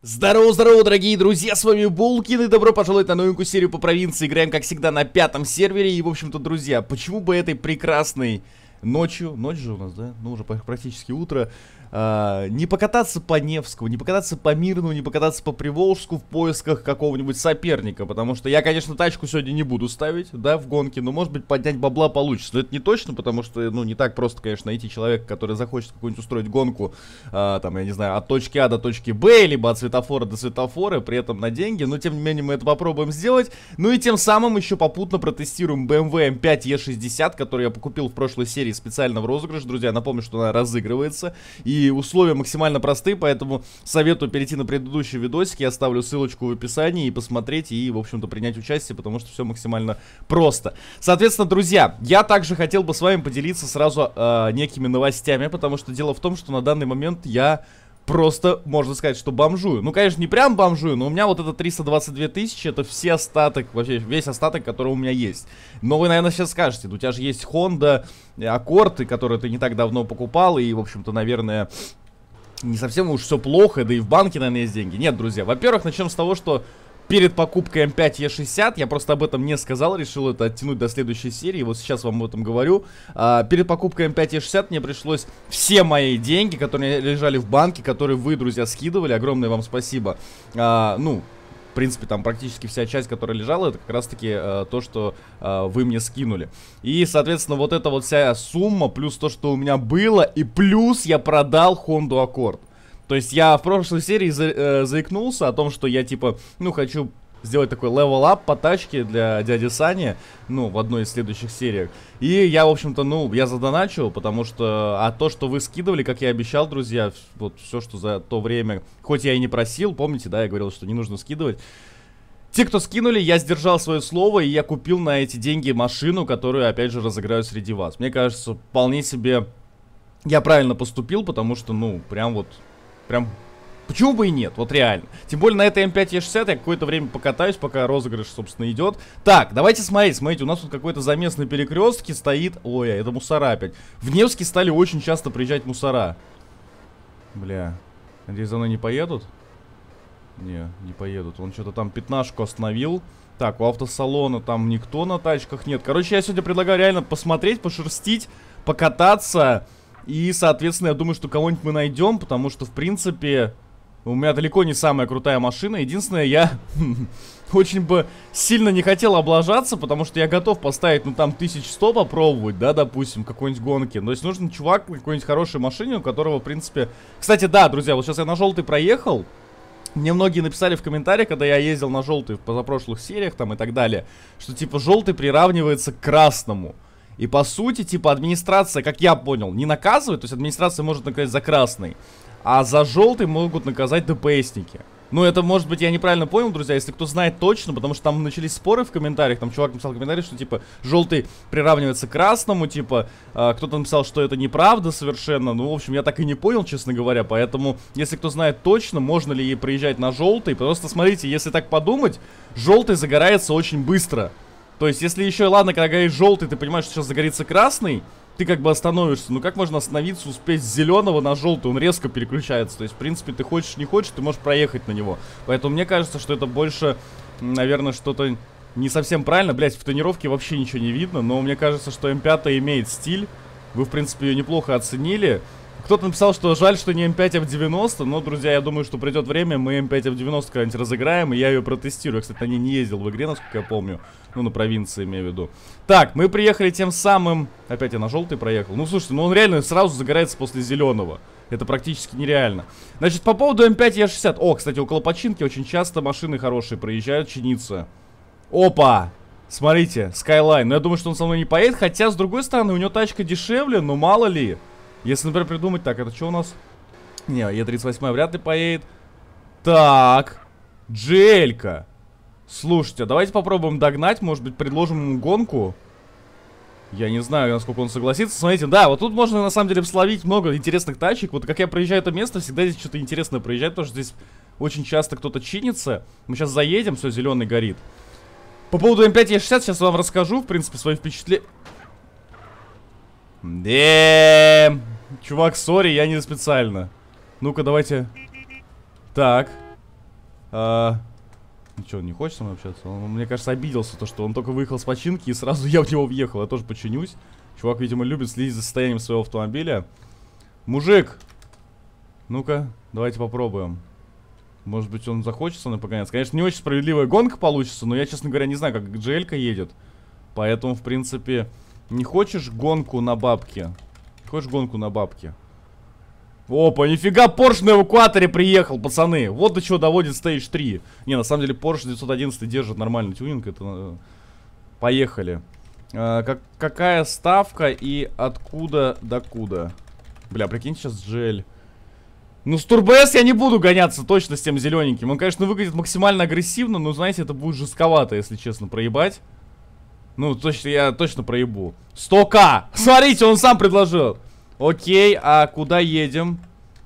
Здорово-здорово, дорогие друзья, с вами Булкин, и добро пожаловать на новенькую серию по провинции. Играем, как всегда, на пятом сервере, и, в общем-то, друзья, почему бы этой прекрасной ночью, ночь же у нас, да, ну уже практически утро, э, не покататься по Невскому, не покататься по Мирному, не покататься по Приволжску в поисках какого-нибудь соперника, потому что я, конечно, тачку сегодня не буду ставить, да, в гонке, но, может быть, поднять бабла получится. Но это не точно, потому что, ну, не так просто, конечно, найти человека, который захочет какую-нибудь устроить гонку, э, там, я не знаю, от точки А до точки Б, либо от светофора до светофора, при этом на деньги, но, тем не менее, мы это попробуем сделать. Ну и тем самым еще попутно протестируем BMW M5 E60, который я покупил в прошлой серии серии в розыгрыш, Друзья, напомню, что она разыгрывается. И условия максимально просты, поэтому советую перейти на предыдущий видосик. Я оставлю ссылочку в описании и посмотреть, и, в общем-то, принять участие, потому что все максимально просто. Соответственно, друзья, я также хотел бы с вами поделиться сразу э, некими новостями, потому что дело в том, что на данный момент я просто, можно сказать, что бомжую. Ну, конечно, не прям бомжую, но у меня вот это 322 тысячи, это все остаток, вообще весь остаток, который у меня есть. Но вы, наверное, сейчас скажете, у тебя же есть Honda, Аккорды, э, который ты не так давно покупал, и, в общем-то, наверное, не совсем уж все плохо, да и в банке, наверное, есть деньги. Нет, друзья, во-первых, начнем с того, что перед покупкой М5 Е60. Я просто об этом не сказал, решил это оттянуть до следующей серии. Вот сейчас вам об этом говорю. А, перед покупкой М5 Е60 мне пришлось все мои деньги, которые лежали в банке, которые вы, друзья, скидывали. Огромное вам спасибо. А, ну, в принципе, там практически вся часть, которая лежала, это как раз-таки э, то, что э, вы мне скинули. И, соответственно, вот эта вот вся сумма, плюс то, что у меня было, и плюс я продал Honda Accord. То есть я в прошлой серии за, э, заикнулся о том, что я типа, ну, хочу сделать такой левел-ап по тачке для дяди Сани, ну, в одной из следующих сериях. И я, в общем-то, ну, я задоначил, потому что... А то, что вы скидывали, как я обещал, друзья, вот все, что за то время... Хоть я и не просил, помните, да, я говорил, что не нужно скидывать. Те, кто скинули, я сдержал свое слово, и я купил на эти деньги машину, которую, опять же, разыграю среди вас. Мне кажется, вполне себе я правильно поступил, потому что, ну, прям вот Прям Почему бы и нет, вот реально. Тем более на этой М5Е60 я какое-то время покатаюсь, пока розыгрыш, собственно, идет. Так, давайте смотреть, смотрите, у нас тут какой-то замес на перекрестке стоит... Ой, а это мусора опять. В Невске стали очень часто приезжать мусора. Бля, надеюсь, за мной не поедут? Не, не поедут. Он что-то там пятнашку остановил. Так, у автосалона там никто на тачках нет. Короче, я сегодня предлагаю реально посмотреть, пошерстить, покататься... И, соответственно, я думаю, что кого-нибудь мы найдем, потому что, в принципе, у меня далеко не самая крутая машина. Единственное, я очень бы сильно не хотел облажаться, потому что я готов поставить, ну, там, 1100 попробовать, да, допустим, какой-нибудь гонки. То есть нужен чувак в какой-нибудь хорошей машине, у которого, в принципе... Кстати, да, друзья, вот сейчас я на желтый проехал. Мне многие написали в комментариях, когда я ездил на желтый в позапрошлых сериях там и так далее, что, типа, желтый приравнивается к красному. И по сути, типа, администрация, как я понял, не наказывает. То есть администрация может наказать за красный. А за желтый могут наказать ДПСники. Ну, это, может быть, я неправильно понял, друзья, если кто знает точно, потому что там начались споры в комментариях, там чувак написал в комментарий, что, типа, желтый приравнивается к красному, типа, э, кто-то написал, что это неправда совершенно, ну, в общем, я так и не понял, честно говоря, поэтому, если кто знает точно, можно ли ей проезжать на желтый, просто смотрите, если так подумать, желтый загорается очень быстро, то есть, если еще, ладно, когда горит желтый, ты понимаешь, что сейчас загорится красный, ты как бы остановишься. Ну как можно остановиться, успеть с зеленого на желтый? Он резко переключается. То есть, в принципе, ты хочешь, не хочешь, ты можешь проехать на него. Поэтому мне кажется, что это больше, наверное, что-то не совсем правильно. Блять, в тренировке вообще ничего не видно, но мне кажется, что М5 эм имеет стиль. Вы, в принципе, ее неплохо оценили. Кто-то написал, что жаль, что не М5, в 90 но, друзья, я думаю, что придет время, мы М5, в 90 когда-нибудь разыграем, и я ее протестирую. Я, кстати, на ней не ездил в игре, насколько я помню. Ну, на провинции, имею в виду. Так, мы приехали тем самым... Опять я на желтый проехал. Ну, слушайте, ну он реально сразу загорается после зеленого. Это практически нереально. Значит, по поводу М5 Е60. О, кстати, около починки очень часто машины хорошие проезжают, чинится. Опа! Смотрите, Skyline. Ну, я думаю, что он со мной не поедет. Хотя, с другой стороны, у него тачка дешевле, но мало ли. Если, например, придумать... Так, это что у нас? Не, Е38 вряд ли поедет. Так. Джелька. Слушайте, а давайте попробуем догнать, может быть, предложим ему гонку. Я не знаю, насколько он согласится. Смотрите, да, вот тут можно на самом деле словить много интересных тачек. Вот как я проезжаю это место, всегда здесь что-то интересное проезжает, потому что здесь очень часто кто-то чинится. Мы сейчас заедем, все, зеленый горит. По поводу М5 Е60 сейчас вам расскажу, в принципе, свои впечатления. Дэм! Чувак, сори, я не специально. Ну-ка, давайте. Так. А, Ничего, не хочет со мной общаться? Он, мне кажется, обиделся, то, что он только выехал с починки, и сразу я в него въехал. Я тоже починюсь. Чувак, видимо, любит следить за состоянием своего автомобиля. Мужик! Ну-ка, давайте попробуем. Может быть, он захочется на мной погоняться. Конечно, не очень справедливая гонка получится, но я, честно говоря, не знаю, как GL едет. Поэтому, в принципе, не хочешь гонку на бабке? Хочешь гонку на бабке? Опа, нифига, Порш на эвакуаторе приехал, пацаны. Вот до чего доводит Stage 3. Не, на самом деле, Порш 911 держит нормальный тюнинг. Это... Э, поехали. А, как, какая ставка и откуда докуда? Бля, прикинь, сейчас джель. Ну, с Турбс я не буду гоняться точно с тем зелененьким. Он, конечно, выглядит максимально агрессивно, но, знаете, это будет жестковато, если честно, проебать. Ну, точно, я точно проебу. 100к! Смотрите, он сам предложил. Окей, а куда едем?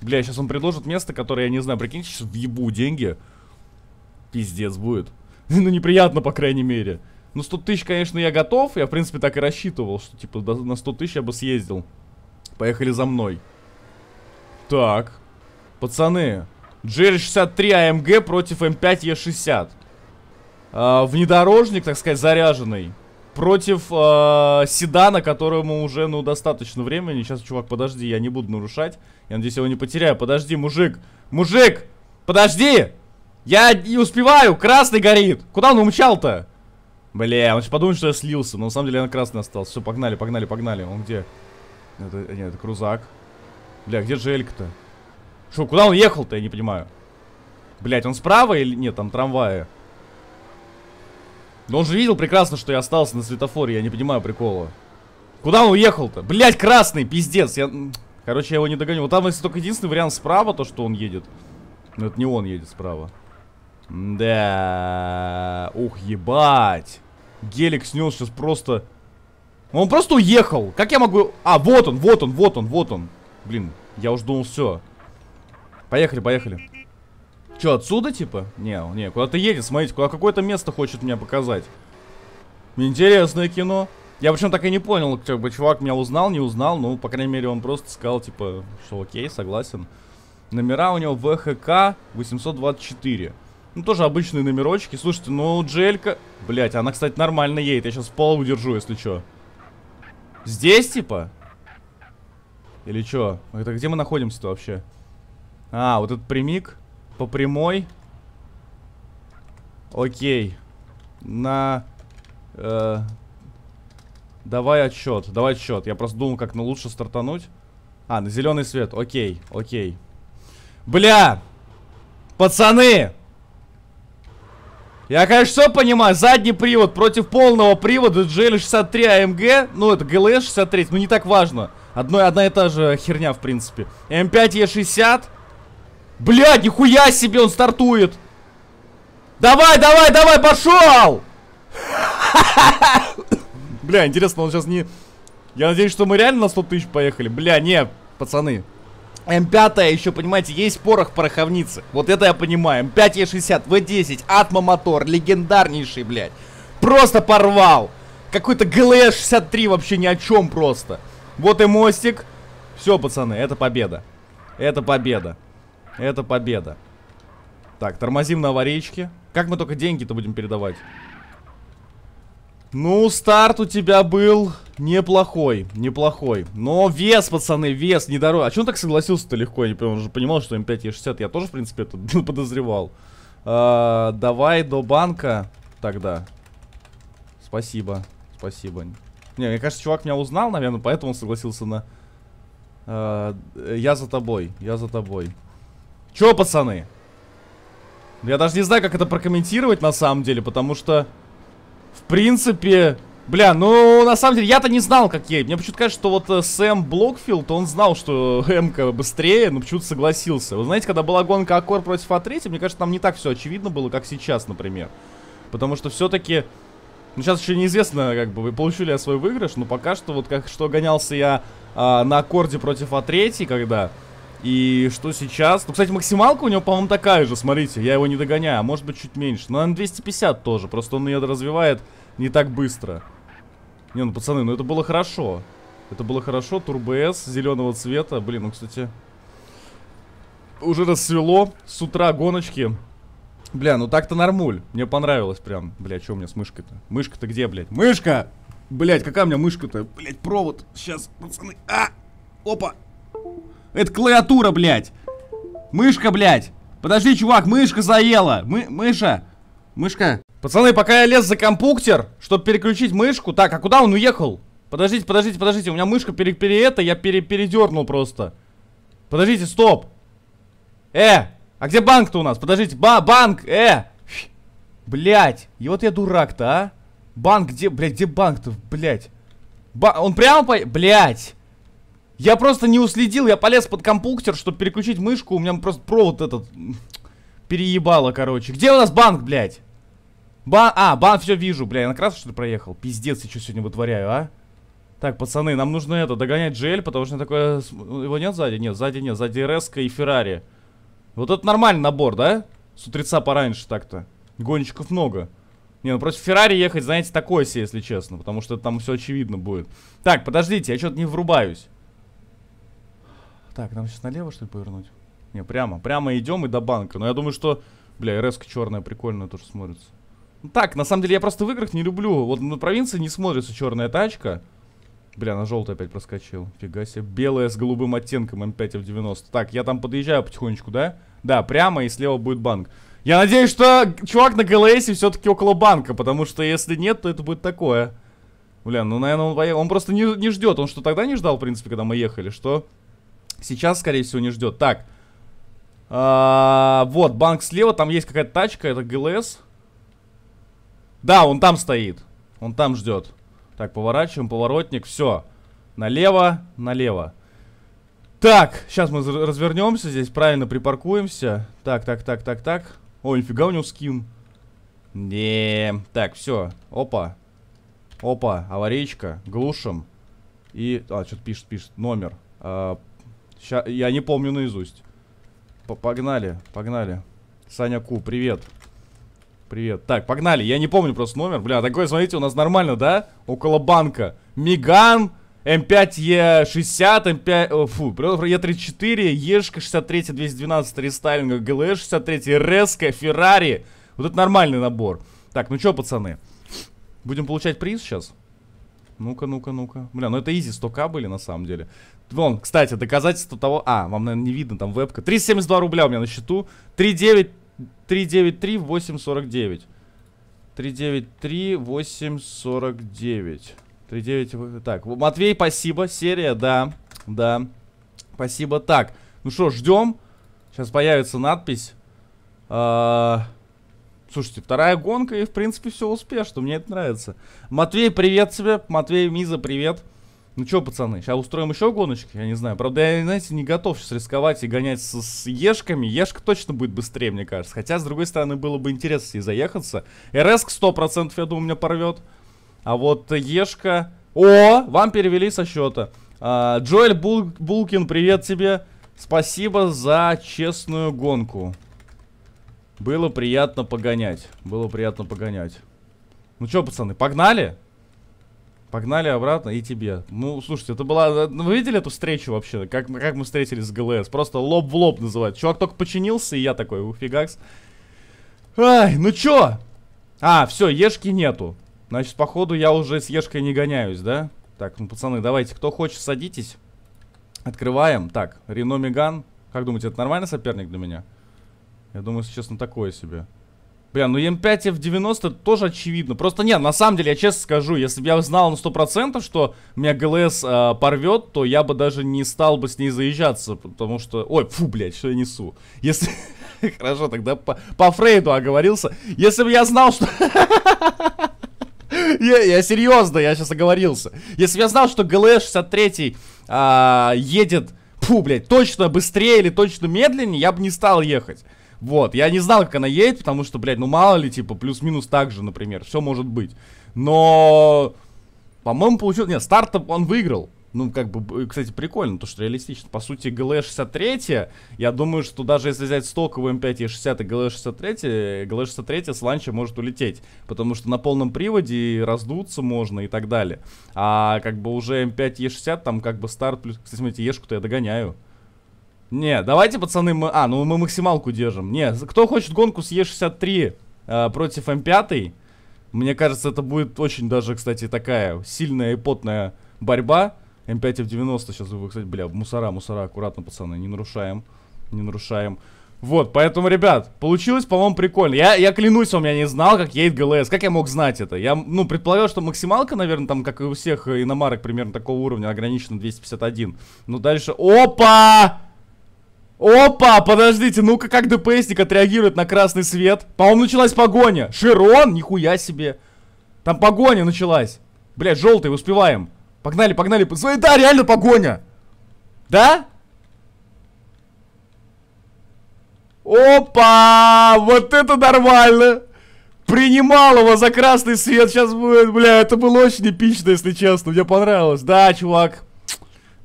Бля, сейчас он предложит место, которое я не знаю. Прикиньте, сейчас въебу деньги. Пиздец будет. ну, неприятно, по крайней мере. Ну, 100 тысяч, конечно, я готов. Я, в принципе, так и рассчитывал, что, типа, на 100 тысяч я бы съездил. Поехали за мной. Так. Пацаны. GL63 AMG а против М5Е60. А, внедорожник, так сказать, заряженный против э, седана, которому уже, ну, достаточно времени. Сейчас, чувак, подожди, я не буду нарушать. Я надеюсь, я его не потеряю. Подожди, мужик. Мужик! Подожди! Я не успеваю, красный горит. Куда он умчал-то? Бля, он сейчас подумает, что я слился, но на самом деле я на красный остался. Все, погнали, погнали, погнали. Он где? Это, э, нет, это крузак. Бля, где же Элька-то? Что, куда он ехал-то, я не понимаю. Блять, он справа или... Нет, там трамвая. Но он же видел прекрасно, что я остался на светофоре, я не понимаю прикола. Куда он уехал-то? Блять, красный, пиздец, я... Короче, я его не догоню. Вот там, если только единственный вариант справа, то что он едет. Но ну, это не он едет справа. Да, ух, ебать. Гелик снес сейчас просто... Он просто уехал. Как я могу... А, вот он, вот он, вот он, вот он. Блин, я уже думал, все. Поехали, поехали. Че, отсюда, типа? Не, не, куда-то едет, смотрите, куда какое-то место хочет мне показать. Интересное кино. Я причем так и не понял, как бы чувак меня узнал, не узнал, ну, по крайней мере, он просто сказал, типа, что окей, согласен. Номера у него ВХК 824. Ну, тоже обычные номерочки. Слушайте, ну, джелька... Блять, она, кстати, нормально едет. Я сейчас пол удержу, если что. Здесь, типа? Или что? Это где мы находимся-то вообще? А, вот этот прямик. По прямой. Окей. На... Э, давай отчет, Давай отчет, Я просто думал, как на лучше стартануть. А, на зеленый свет. Окей, окей. Бля! Пацаны! Я, конечно, все понимаю. Задний привод против полного привода GL63 AMG. А ну, это GLS 63, ну не так важно. Одно, одна и та же херня, в принципе. М5E60 Бля, нихуя себе он стартует. Давай, давай, давай, пошел! Бля, интересно, он сейчас не... Я надеюсь, что мы реально на 100 тысяч поехали. Бля, не, пацаны. М5 еще, понимаете, есть порох пороховницы. Вот это я понимаю. М5 Е60, В10, мотор, легендарнейший, блядь. Просто порвал. Какой-то ГЛС-63 вообще ни о чем просто. Вот и мостик. Все, пацаны, это победа. Это победа. Это победа. Так, тормозим на аварийке. Как мы только деньги-то будем передавать? Ну, старт у тебя был неплохой, неплохой. Но вес, пацаны, вес недорогой. А че он так согласился-то легко? Я не понимаю, он же понимал, что М5 и 60 Я тоже, в принципе, это подозревал. А, давай до банка тогда. Спасибо, спасибо. Не, мне кажется, чувак меня узнал, наверное, поэтому он согласился на... А, э, я за тобой, я за тобой. Чё, пацаны? Ну, я даже не знаю, как это прокомментировать на самом деле, потому что... В принципе... Бля, ну, на самом деле, я-то не знал, как ей. Мне почему-то кажется, что вот э, Сэм Блокфилд, он знал, что Эмка быстрее, но почему-то согласился. Вы знаете, когда была гонка Аккор против А3, мне кажется, там не так все очевидно было, как сейчас, например. Потому что все-таки... Ну, сейчас еще неизвестно, как бы, получу ли я свой выигрыш, но пока что, вот как что гонялся я э, на аккорде против А3, когда и что сейчас? Ну, кстати, максималка у него, по-моему, такая же, смотрите, я его не догоняю, а может быть чуть меньше. Но, наверное, 250 тоже, просто он ее развивает не так быстро. Не, ну, пацаны, ну это было хорошо. Это было хорошо, турбс зеленого цвета. Блин, ну, кстати, уже рассвело, с утра гоночки. Бля, ну так-то нормуль, мне понравилось прям. Бля, что у меня с мышкой-то? Мышка-то где, блядь? Мышка! Блять, какая у меня мышка-то? Блять, провод. Сейчас, пацаны. А! Опа! Это клавиатура, блядь. Мышка, блядь. Подожди, чувак, мышка заела. Мы мыша. Мышка. Пацаны, пока я лез за компуктер, чтобы переключить мышку. Так, а куда он уехал? Подождите, подождите, подождите. У меня мышка пере, пере это, я пере, передернул просто. Подождите, стоп. Э, а где банк-то у нас? Подождите, ба банк, э. Блять, и вот я дурак-то, а. Банк, где, блядь, где банк-то, блядь? Ба он прямо по... Блядь. Я просто не уследил, я полез под компьютер, чтобы переключить мышку, у меня просто провод этот переебало, короче. Где у нас банк, блядь? Ба, А, банк все вижу, бля, я на красный, что ли, проехал? Пиздец, я что сегодня вытворяю, а? Так, пацаны, нам нужно это, догонять GL, потому что такое... Его нет сзади? Нет, сзади нет, сзади РСК и Феррари. Вот это нормальный набор, да? С утреца пораньше так-то. Гонщиков много. Не, ну против Феррари ехать, знаете, такое себе, если честно. Потому что там все очевидно будет. Так, подождите, я что-то не врубаюсь. Так, нам сейчас налево, что ли, повернуть? Не, прямо. Прямо идем и до банка. Но я думаю, что... Бля, рс черная прикольная тоже смотрится. Ну так, на самом деле я просто в играх не люблю. Вот на провинции не смотрится черная тачка. Бля, на желтый опять проскочил. Фига себе. Белая с голубым оттенком М5 в 90 Так, я там подъезжаю потихонечку, да? Да, прямо и слева будет банк. Я надеюсь, что чувак на ГЛС все-таки около банка, потому что если нет, то это будет такое. Бля, ну, наверное, он, он просто не, не ждет. Он что, тогда не ждал, в принципе, когда мы ехали? Что Сейчас, скорее всего, не ждет. Так. А, вот, банк слева, там есть какая-то тачка, это ГЛС. Да, он там стоит. Он там ждет. Так, поворачиваем, поворотник, все. Налево, налево. Так, сейчас мы развернемся здесь, правильно припаркуемся. Так, так, так, так, так. О, нифига у него скин. Не, так, все. Опа. Опа, аварийка. Глушим. И, а, что-то пишет, пишет. Номер. А, Ща, я не помню наизусть. П погнали, погнали. Саня Ку, привет. Привет. Так, погнали. Я не помню просто номер. Бля, такой, смотрите, у нас нормально, да? Около банка. Миган, М5Е60, М5... Э, фу, Е34, Ешка 63, 212 рестайлинга, ГЛЭ 63, Реска, Феррари. Вот это нормальный набор. Так, ну чё, пацаны? Будем получать приз сейчас? Ну-ка, ну-ка, ну-ка. Бля, ну это изи, 100к были на самом деле. Вон, кстати, доказательство того... А, вам, наверное, не видно, там вебка. 372 рубля у меня на счету. 39... 393 849. 393 849. 39... Так, Матвей, спасибо. Серия, да. Да. Спасибо. Так, ну что, ждем. Сейчас появится надпись. А -а Слушайте, вторая гонка и, в принципе, все успешно. Мне это нравится. Матвей, привет тебе. Матвей, Миза, привет. Ну что, пацаны, сейчас устроим еще гоночки, я не знаю. Правда, я, знаете, не готов сейчас рисковать и гонять с, с Ешками. Ешка точно будет быстрее, мне кажется. Хотя, с другой стороны, было бы интересно и ней заехаться. РС 100%, я думаю, меня порвет. А вот Ешка... О, вам перевели со счета. А, Джоэль Бул... Булкин, привет тебе. Спасибо за честную гонку. Было приятно погонять. Было приятно погонять. Ну что, пацаны, погнали? Погнали обратно и тебе. Ну, слушайте, это была... Э, ну, вы видели эту встречу вообще? Как, как мы встретились с ГЛС? Просто лоб в лоб называют. Чувак только починился, и я такой, уфигакс. Ай, ну чё? А, все, ешки нету. Значит, походу, я уже с ешкой не гоняюсь, да? Так, ну, пацаны, давайте, кто хочет, садитесь. Открываем. Так, Рено Меган. Как думаете, это нормальный соперник для меня? Я думаю, если честно, такое себе. Бля, ну М5 F90 тоже очевидно. Просто нет, на самом деле, я честно скажу, если бы я знал на 100%, что меня ГЛС э, а, порвет, то я бы даже не стал бы с ней заезжаться, потому что... Ой, фу, блядь, что я несу. Если... Хорошо, тогда по, по Фрейду оговорился. Если бы я знал, что... Я, я серьезно, я сейчас оговорился. Если бы я знал, что ГЛС-63 э, а, едет, фу, блядь, точно быстрее или точно медленнее, я бы не стал ехать. Вот, я не знал, как она едет, потому что, блядь, ну мало ли, типа, плюс-минус так же, например, все может быть. Но, по-моему, получилось... Нет, старт он выиграл. Ну, как бы, кстати, прикольно, то, что реалистично. По сути, ГЛ-63, я думаю, что даже если взять стоковый М5 эм и 60 и ГЛ-63, ГЛ-63 с ланча может улететь. Потому что на полном приводе раздуться можно и так далее. А как бы уже М5 эм Е60, там как бы старт плюс... Кстати, смотрите, Ешку-то я догоняю. Не, давайте, пацаны, мы... А, ну мы максималку держим. Не, кто хочет гонку с Е63 э, против М5, мне кажется, это будет очень даже, кстати, такая сильная и потная борьба. М5 в 90 сейчас, вы, кстати, бля, мусора, мусора, аккуратно, пацаны, не нарушаем, не нарушаем. Вот, поэтому, ребят, получилось, по-моему, прикольно. Я, я клянусь вам, я не знал, как едет ГЛС. Как я мог знать это? Я, ну, предполагал, что максималка, наверное, там, как и у всех э, иномарок, примерно такого уровня, ограничена 251. Но дальше... Опа! Опа, подождите, ну-ка как ДПСник отреагирует на красный свет? По-моему, началась погоня. Широн, нихуя себе. Там погоня началась. Блять, желтый, успеваем. Погнали, погнали. свои Да, реально погоня. Да? Опа! Вот это нормально! Принимал его за красный свет. Сейчас будет, бля, это было очень эпично, если честно. Мне понравилось. Да, чувак,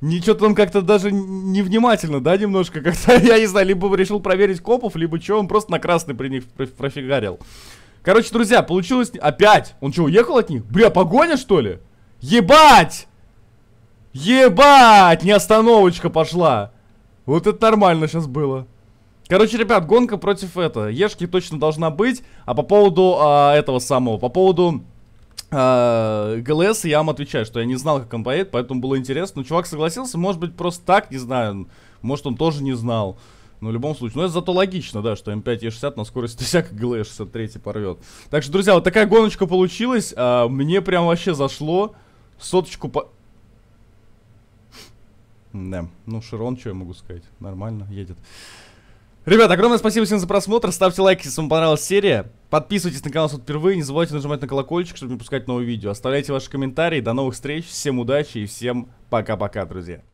Ничего там как-то даже невнимательно, да, немножко как-то, я не знаю, либо решил проверить копов, либо что, он просто на красный при них профигарил. Короче, друзья, получилось... Опять! Он что, уехал от них? Бля, погоня, что ли? Ебать! Ебать! Не остановочка пошла! Вот это нормально сейчас было. Короче, ребят, гонка против это. Ешки точно должна быть. А по поводу а, этого самого, по поводу а, ГЛС, я вам отвечаю, что я не знал, как он поедет, поэтому было интересно. Но ну, чувак согласился, может быть, просто так, не знаю. Может, он тоже не знал. Но в любом случае. Но ну, это зато логично, да, что М5 Е60 на скорости всяк а ГЛС 63 порвет. Так что, друзья, вот такая гоночка получилась. А, мне прям вообще зашло. Соточку по... Да, ну Широн, что я могу сказать? Нормально, едет. Ребят, огромное спасибо всем за просмотр. Ставьте лайки, если вам понравилась серия. Подписывайтесь на канал, если впервые. Не забывайте нажимать на колокольчик, чтобы не пускать новые видео. Оставляйте ваши комментарии. До новых встреч. Всем удачи и всем пока-пока, друзья.